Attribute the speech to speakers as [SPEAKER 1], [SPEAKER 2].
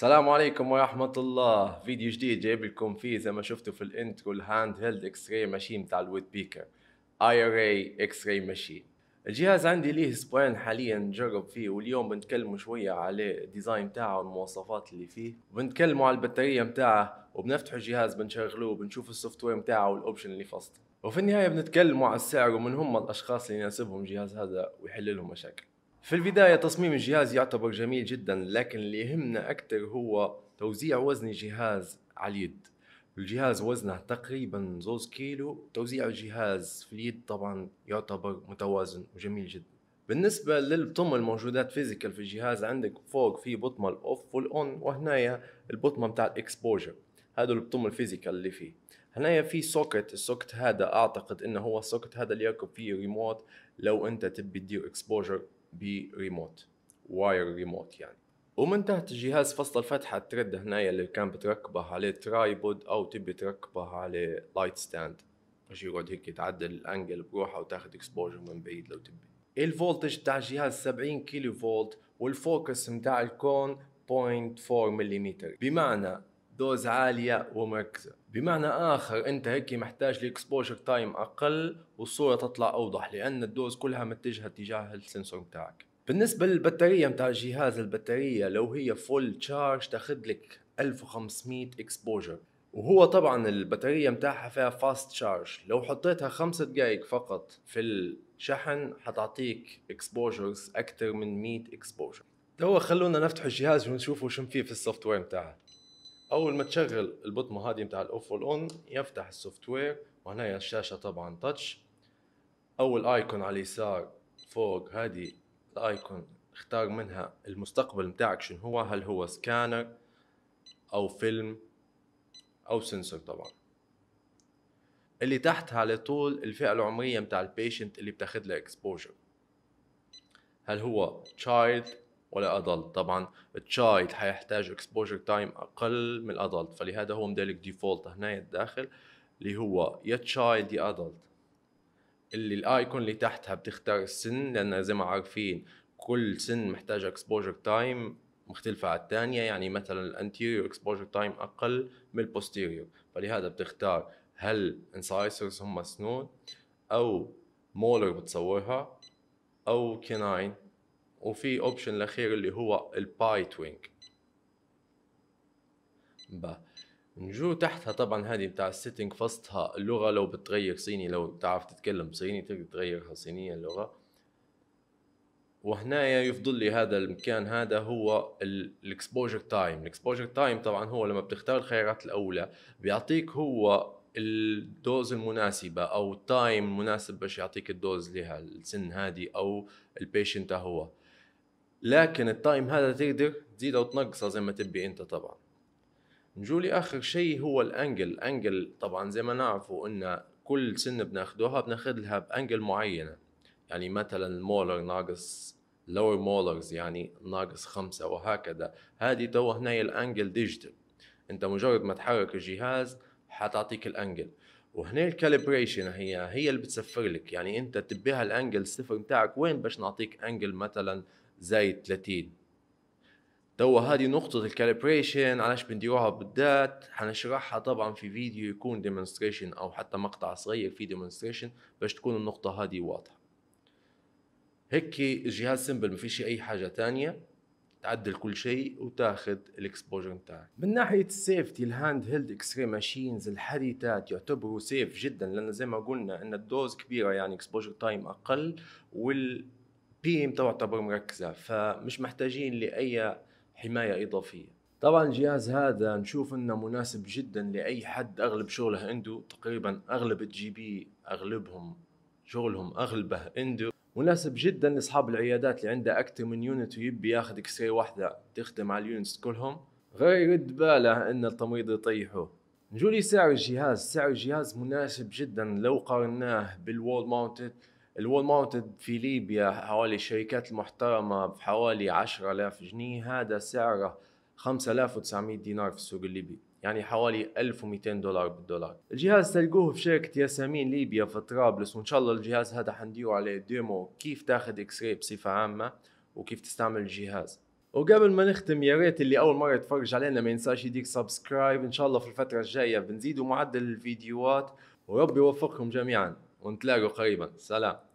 [SPEAKER 1] السلام عليكم ورحمة الله فيديو جديد جايب لكم فيه زي ما شفتوا في الانترو الهاند هيلد اكس راي ماشين بتاع الويت بيكر اي ار اي اكس راي ماشين الجهاز عندي ليه اسبوعين حاليا نجرب فيه واليوم بنتكلموا شوية على الديزاين بتاعه والمواصفات اللي فيه وبنتكلموا على البطارية بتاعه وبنفتحوا الجهاز بنشغلوه وبنشوف السوفت وير بتاعه والاوبشن اللي فصله وفي النهاية بنتكلموا على السعر ومن هم الأشخاص اللي يناسبهم جهاز هذا ويحل لهم مشاكل في البداية تصميم الجهاز يعتبر جميل جدا لكن اللي يهمنا أكثر هو توزيع وزن الجهاز على اليد الجهاز وزنه تقريبا زوز كيلو توزيع الجهاز في اليد طبعا يعتبر متوازن وجميل جدا بالنسبة للبطمة الموجودات فيزيكال في الجهاز عندك فوق في بطمة الأوف والأون وهنايا البطمة متاع الإكسبوجر هذا البطم الفيزيكال اللي فيه هنايا في سوكت السوكت هذا اعتقد انه هو السوكت هذا اللي يركب فيه ريموت لو انت تبي تدير اكسبوجر بريموت واير ريموت يعني ومن تحت الجهاز فصل الفتحة الترد هنا اللي كان بتركبه عليه ترايبود أو تبي تركبه على لايت ستاند باش يقعد هيك تعدل الأنجل بروحه وتاخد اكسبوجر من بعيد لو تبي الفولتج تاع الجهاز 70 كيلو فولت والفوكس متاع الكون 0.4 ملم بمعنى دوز عاليه ومركزه بمعنى اخر انت هيك محتاج لاكسبوجر تايم اقل والصوره تطلع اوضح لان الدوز كلها متجهه تجاه السنسور بتاعك بالنسبه للبطاريه بتاع الجهاز البطاريه لو هي فول تشارج تاخذ لك 1500 اكسبوجر وهو طبعا البطارية متاعها فيها فاست شارج لو حطيتها خمس دقايق فقط في الشحن حتعطيك اكسبوجرز أكثر من 100 اكسبوجر توا خلونا نفتح الجهاز ونشوفوا شو فيه في السوفت وير متاعها اول ما تشغل البطمه هذه بتاع الاوف والاون يفتح السوفت وير وهنا الشاشه طبعا تاتش اول ايكون على اليسار فوق هذه الايكون اختار منها المستقبل متاعك شنو هو هل هو سكانر او فيلم او سنسور طبعا اللي تحتها على طول الفئه العمريه متاع البيشنت اللي بتاخذ له اكسبوجر هل هو تشايلد ولا ادلت طبعا تشايلد حيحتاج اكسبوجر تايم اقل من الادلت فلهذا هو مدلك ديفولت هنا الداخل اللي هو يا تشايلد يا ادلت اللي الايكون اللي تحتها بتختار السن لان زي ما عارفين كل سن محتاج اكسبوجر تايم مختلفة عن الثانية يعني مثلا الانتيريور اكسبوجر تايم اقل من البوستيريور فلهذا بتختار هل انسايسرز هم سنود او مولر بتصورها او كناين وفي اوبشن الاخير اللي هو الباي توينج با نجو تحتها طبعا هذه بتاع السيتنج فصلها اللغة لو بتغير صيني لو بتعرف تتكلم صيني تقدر تغيرها صينية اللغة وهنا يفضل لي هذا المكان هذا هو الاكسبوجر تايم الاكسبوجر تايم طبعا هو لما بتختار الخيارات الاولى بيعطيك هو الدوز المناسبة أو التايم المناسب باش يعطيك الدوز لها السن هذه أو البيشنت هو لكن التايم هذا تقدر او تنقصه زي ما تبي انت طبعا نجولي اخر شيء هو الانجل الانجل طبعا زي ما نعرفوا ان كل سنه بناخدوها بناخد لها بانجل معينه يعني مثلا المولر ناقص لور مولرز يعني ناقص خمسة وهكذا هذه تو هنا الانجل ديجيتال انت مجرد ما تحرك الجهاز حتعطيك الانجل وهنا الكاليبريشن هي هي اللي بتسفر لك يعني انت تبيها الانجل الصفر بتاعك وين باش نعطيك انجل مثلا زايد 30 توا هذه نقطة الكالبريشن علاش بنديروها بالذات حنشرحها طبعا في فيديو يكون ديمونستريشن أو حتى مقطع صغير في ديمونستريشن باش تكون النقطة هذه واضحة هيك الجهاز سمبل ما فيش أي حاجة تانية تعدل كل شيء وتاخذ الاكسبوجر بتاعك من ناحيه السيفتي الهاند هيلد اكس راي ماشينز الحديثات يعتبروا سيف جدا لان زي ما قلنا ان الدوز كبيره يعني اكسبوجر تايم اقل وال بيم تعتبر مركزه فمش محتاجين لاي حمايه اضافيه طبعا الجهاز هذا نشوف انه مناسب جدا لاي حد اغلب شغله عنده تقريبا اغلب الجي بي اغلبهم شغلهم اغلبه عنده مناسب جدا لاصحاب العيادات اللي عنده اكثر من يونت ويبي ياخذ اكسي واحده تخدم على اليونتس كلهم غير يرد باله ان التمريض يطيحه نجولي سعر الجهاز سعر الجهاز مناسب جدا لو قارناه بالوول ماونتد الول ماونتد في ليبيا حوالي الشركات المحترمه بحوالي 10000 جنيه هذا سعره 5900 دينار في السوق الليبي يعني حوالي 1200 دولار بالدولار الجهاز تلقوه في شركة ياسمين ليبيا في طرابلس وان شاء الله الجهاز هذا حنديو عليه ديمو كيف تاخذ اكس راي بصفة عامة وكيف تستعمل الجهاز وقبل ما نختم يا ريت اللي اول مره يتفرج علينا ما ينساش يديك سبسكرايب ان شاء الله في الفتره الجايه بنزيدوا معدل الفيديوهات وربي يوفقكم جميعا ونتلاقوا قريبا سلام